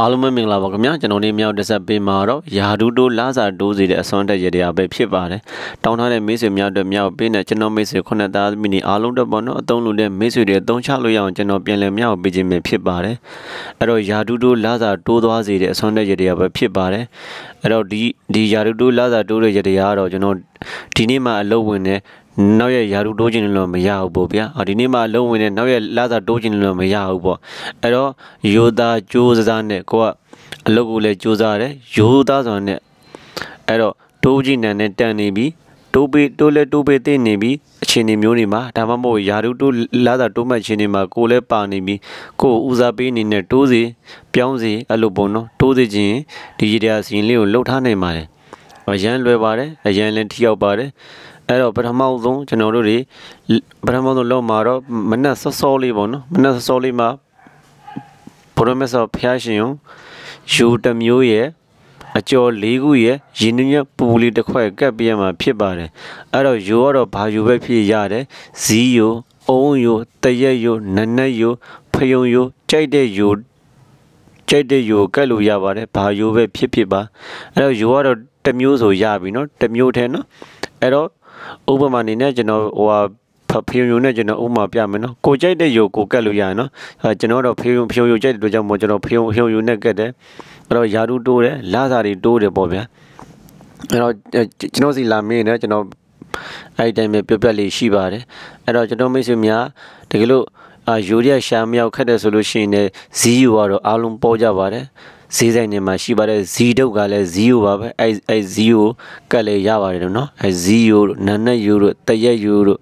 အားလုံးပဲမင်္ဂလာပါခင်ဗျာကျွန်တော်နေမြောက်တက်ဆက်ပေးမှာတော့ယာဒူတိုလာစာဒိုးစီတဲ့အစွမ်းတက်ရတရားပဲဖြစ်ပါတယ်တောင်းထားတဲ့မိတ်ဆွေများအတွက်မြောက်ပေးတဲ့ကျွန်တော်မိတ်ဆွေ9သားသမီးနေအားလုံးတော့ပေါ့နော်အသုံးလို့တဲ့မိတ်ဆွေတွေအသုံးချလို့ရအောင်ကျွန်တော်ပြန်လည်မြောက်ပေးခြင်းပဲဖြစ်ပါတယ်အဲ့တော့ယာဒူတိုလာစာဒိုးသွားစီတဲ့အစွမ်းတက်ရတရားပဲဖြစ်ပါတယ်အဲ့တော့ဒီဒီယာဒူတိုလာစာဒိုးတဲ့ရတရားကတော့ကျွန်တော်ဒီနေ့မှအလုပ်ဝင်တဲ့နောက်ရရာထူးတိုးခြင်းလို့မရဘူးပေါ့ဗျာ။ဒီနေ့မှလုံးဝင်တဲ့နောက်ရလာစာတိုးခြင်းလို့မရဘူးပေါ့။အဲ့တော့ယောသားကြိုးစားနဲ့ကိုကအလုပ်ကိုလည်းကြိုးစားတယ်။ယောသားဆိုတဲ့အဲ့တော့တိုးခြင်းနံနဲ့တန်နေပြီ။တိုးပေးတိုးလဲတိုးပေးသိနေပြီ။အခြေအနေမျိုးတွေမှာဒါမှမဟုတ်ရာထူးတိုးလာစာတိုးမှတ်ခြင်းတွေမှာကိုလည်းပါနေပြီ။ကိုဦးစားပေးနေတဲ့တိုးစီပြောင်းစီအဲ့လိုပုံတော့တိုးစီခြင်းဒီရေတရာစီရင်လေးကိုလှုပ်ထားနိုင်ပါတယ်။အရန်လွယ်ပါတယ်အရန်လည်းထိရောက်ပါတယ်အဲ့တော့ပထမဆုံးကျွန်တော်တို့တွေပထမဆုံးလောက်မှာတော့မနက်စောစောလေးပေါ့နော်မနက်စောစောလေးမှာဘုရမဆောဖျားရှင်ယူတမျိုးရဲ့အကျော်၄ခုရဲ့ရင်းနှီးရပူလေးတစ်ခွက်ကပ်ပြရမှာဖြစ်ပါတယ်အဲ့တော့ယူကတော့ဘာယူပဲဖြစ်ရတယ်ဇီးယူအုံးယူတရက်ယူနနက်ယူဖယုံယူကြိုက်တဲ့ယူကြိုက်တဲ့ယူကပ်လို့ရပါတယ်ဘာယူပဲဖြစ်ဖြစ်ပါအဲ့တော့ယူကတော့တစ်မျိုးဆိုရပြီเนาะတစ်မျိုးထဲเนาะအဲ့တော့ဥပမာအနေနဲ့ကျွန်တော်ဟိုဟာဖျုံယုံနဲ့ကျွန်တော်ဥမာပြမယ်နော်ကိုကြိုက်တဲ့ယုံကိုကက်လို့ရရင်နော်အဲကျွန်တော်တော့ဖျုံဖျုံယုံကြိုက်တဲ့တို့ကြောင့်မို့ကျွန်တော်ဖျုံဖျုံယုံနဲ့ကက်တယ်အဲ့တော့ယာတုတိုးတယ်လာစာတွေတိုးတယ်ပေါ့ဗျာအဲ့တော့ကျွန်တော်စီလာမင်းနဲ့ကျွန်တော်အဲ့ဒီတိုင်းပဲပြပြလေးရှိပါတယ်အဲ့တော့ကျွန်တော်မိတ်ဆွေများတကယ်လို့အာယူရီယာရှာမရောက်ခက်တယ်ဆိုလို့ရှိရင်လည်းဇီးယူကတော့အားလုံးပေါ်ကြပါတယ်ဈေးဆိုင်တွေမှာရှိပါတဲ့ဇီတုတ်ကလည်းဇီယိုပါပဲအဲအဲဇီယိုကတ်လည်းရပါတယ်လို့နော်အဲဇီယိုတို့နာနက်ယိုတို့တရက်ယိုတို့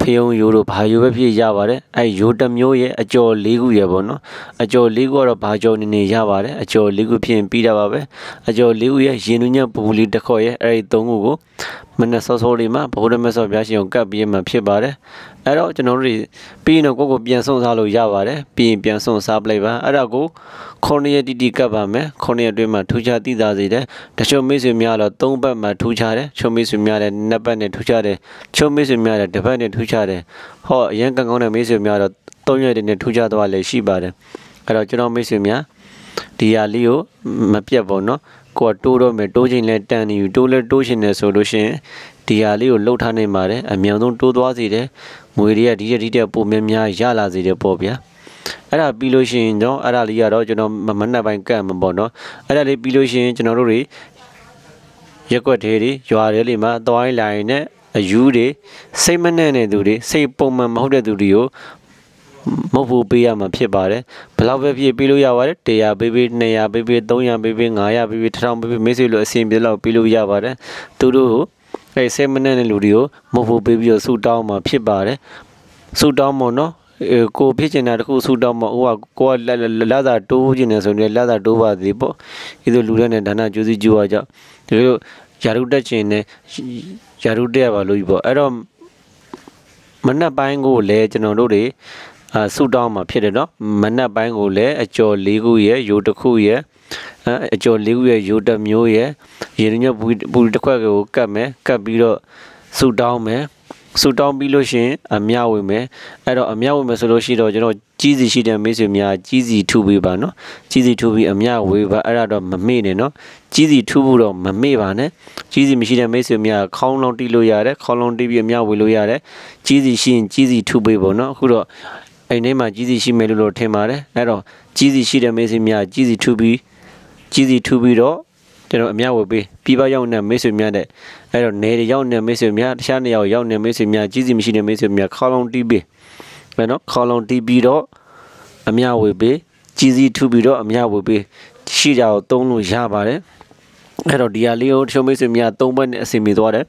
ဖယုံယိုတို့ဘာယိုပဲဖြစ်ရပါတယ်အဲယိုတစ်မျိုးရဲ့အကျော်၄ခုရယ်ပေါ့နော်အကျော်၄ခုကတော့ဘာကျော်နေနေရပါတယ်အကျော်၄ခုဖြစ်ရင်ပြီးတာပါပဲအကျော်၄ခုရဲ့ရင်နှညပူပူလေးတစ်ခေါ်ရဲ့အဲဒီ၃ခုကိုမနက်စောစောလေးမှာဗုဒ္ဓမြတ်စွာဘုရားရှင်ကိုကတ်ပြီးမှဖြစ်ပါတယ်အဲ့တော့ကျွန်တော်တို့ပြီးရင်တော့ကိုယ့်ကိုပြန်စွန့်စားလို့ရပါတယ်ပြီးရင်ပြန်စွန့်စားပလိုက်ပါအဲ့ဒါကို9ရက်တိတိကပ်ပါမယ်9ရက်အတွင်းမှာထူးခြားသိသာစေတယ်တချို့မိတ်ဆွေများတော့3ဘက်မှာထူးခြားတယ်ချို့မိတ်ဆွေများလည်း2ဘက်နဲ့ထူးခြားတယ်ချို့မိတ်ဆွေများလည်းတစ်ဘက်နဲ့ထူးခြားတယ်ဟောအရင်ကံကောင်းတဲ့မိတ်ဆွေများတော့3ရက်တည်းနဲ့ထူးခြားသွားလည်းရှိပါတယ်အဲ့တော့ကျွန်တော်မိတ်ဆွေများဒီဟာလေးကိုမပြတ်ပါတော့ကိုကတိုးတော့မယ်တိုးချိန်လဲတန်နေယူတိုးလဲတိုးရှင်နေဆိုလို့ရှင်ဒီဟာလေးကိုလှုပ်ထားနေပါတယ်အမြန်ဆုံးတိုးသွားစေတယ်ငွေတွေကဒီတဲ့ဒီတဲ့ပုံများများရလာစေတယ်ပေါ့ဗျာအဲ့ဒါပြီးလို့ရှိရင်တော့အဲ့ဒါလေးကတော့ကျွန်တော်မနှက်ပိုင်းကန့်မှာပေါ့နော်အဲ့ဒါလေးပြီးလို့ရှိရင်ကျွန်တော်တို့တွေရက်ွက်သေးတွေရွာသေးလေးမှာအသွားလိုင်းနဲ့အယူတွေစိတ်မနှံ့တဲ့သူတွေစိတ်ပုံမှန်မဟုတ်တဲ့သူတွေကိုမဟုတ်ဘူးပေးရမှာဖြစ်ပါတယ်ဘလောက်ပဲဖြစ်ပေးလို့ရပါတယ်100ပေးပေး200ပေးပေး300ပေးပေး500ပေးပေး1000ပေးပေး1000ပေးပေးမိတ်ဆွေလိုအစီအပြေလောက်ပေးလို့ရပါတယ်သူတို့အဲ့ဆယ်မိနစ်နဲ့လူတွေကိုမဟုတ်ဖို့ပေးပြီးတော့ဆူတောင်းမှဖြစ်ပါတယ်ဆူတောင်းမှနော်ကိုဖြစ်ကျင်တာတခုဆူတောင်းမဟိုကကိုကလာသာတိုးကျင်နေဆိုရင်လာသာတိုးပါသေးပေါ့ဒီလိုလူတွေနဲ့ဒါနကျူးစီကျူးပါကြောင့်ဒီလိုယာရုတက်ကျင်နေယာရုတက်ရပါလို့ပေါ့အဲ့တော့မနက်ပိုင်းကိုလည်းကျွန်တော်တို့တွေအဆူတောင်းမှာဖြစ်တယ်เนาะမနက်ပိုင်းကိုလည်းအကျော်၄ခုရဲ့ယိုတစ်ခုရဲ့အကျော်၄ခုရဲ့ရိုတက်မျိုးရဲ့ရေညက်ပူတစ်ခွက်ကိုကတ်မယ်ကတ်ပြီးတော့ဆူတောင်းမယ်ဆူတောင်းပြီးလို့ရှင်အမြဝေမယ်အဲ့တော့အမြဝေမယ်ဆိုလို့ရှိတော့ကျွန်တော်ကြီးစီရှိတဲ့မိတ်ဆွေများကြီးစီထုပေးပါနော်ကြီးစီထုပြီးအမြဝေပါအဲ့ဒါတော့မမေ့နဲ့နော်ကြီးစီထုဖို့တော့မမေ့ပါနဲ့ကြီးစီမရှိတဲ့မိတ်ဆွေများခေါင်းလုံးတီးလို့ရတယ်ခေါင်းလုံးတီးပြီးအမြဝေလို့ရတယ်ကြီးစီရှိရင်ကြီးစီထုပေးပေါ့နော်အခုတော့အိမ်ထဲမှာကြီးစီရှိမယ်လို့လို့ထင်ပါတယ်အဲ့တော့ကြီးစီရှိတဲ့မိတ်ဆွေများကြီးစီထုပြီးကြီးစီထူပြီးတော့ကျွန်တော်အများဝယ်ပေးပြီးပါရောက်နေမိတ်ဆွေများတဲ့အဲ့တော့နေတွေရောက်နေမိတ်ဆွေများတခြားနေရာကိုရောက်နေမိတ်ဆွေများကြီးစီမရှိတဲ့မိတ်ဆွေများခေါလုံးတီးပေးမယ်နော်ခေါလုံးတီးပြီးတော့အများဝယ်ပေး ကြီးစီထူပြီးတော့အများဝယ်ပေး ရှိကြအောင်သုံးလို့ရပါတယ်အဲ့တော့ဒီဟာလေးကိုတချို့မိတ်ဆွေများသုံးဘက်နဲ့အစီအမီသွားတယ်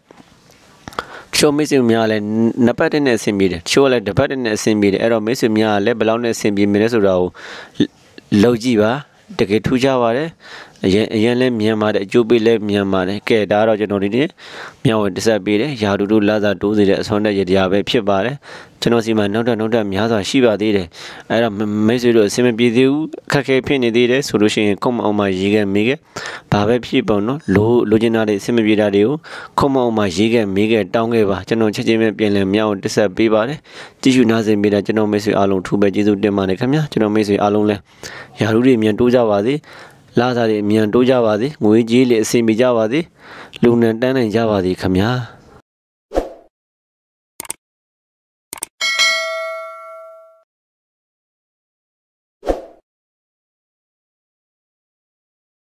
ချိုမိတ်ဆွေများလည်းနပတ်တဲ့နဲ့အဆင်ပြေတယ်ချိုလည်းတပတ်တဲ့နဲ့အဆင်ပြေတယ်အဲ့တော့မိတ်ဆွေများလည်းဘယ်လောက်နဲ့အဆင်ပြေမလဲဆိုတာကိုလောက်ကြည့်ပါတကယ်ထူးခြားပါတယ်အရင်အရင်လဲမြန်ပါတယ်အကျိုးပေးလဲမြန်ပါတယ်ကဲဒါတော့ကျွန်တော်ဒီနေ့မြန်ဝင်တက်ဆက်ပေးတယ်ရာတူတို့လာစားတိုးစီတဲ့အစွမ်းတက်ရတရားပဲဖြစ်ပါတယ်ကျွန်တော်စီမှာနောက်တော့နောက်တော့များစွာရှိပါသေးတယ်အဲ့တော့မိတ်ဆွေတို့အဆင်မပြေသေးဘူးခက်ခဲဖြစ်နေသေးတယ်ဆိုလို့ရှိရင်ခုံမအောင်မှရေးခဲ့မေးခဲ့ဘာပဲဖြစ်ပုံနော်လိုလိုချင်တာတွေအဆင်မပြေတာတွေကိုခုံမအောင်မှရေးခဲ့မေးခဲ့တောင်းခဲ့ပါကျွန်တော်ချက်ချင်းပဲပြန်လည်မြန်ဝင်တက်ဆက်ပေးပါတယ်ကြည့်ရှုနားဆင်ပေးတာကျွန်တော်မိတ်ဆွေအားလုံးထူပဲကျေးဇူးတင်ပါတယ်ခင်ဗျာကျွန်တော်မိတ်ဆွေအားလုံးလဲရာတူတွေမြန်တိုးကြပါစေလာစားတွေအမြန်တိုးကြပါစေငွေကြေးလည်းအဆင်ပြေကြပါစေလူနံတန်းနိုင်ကြပါစေခမညာ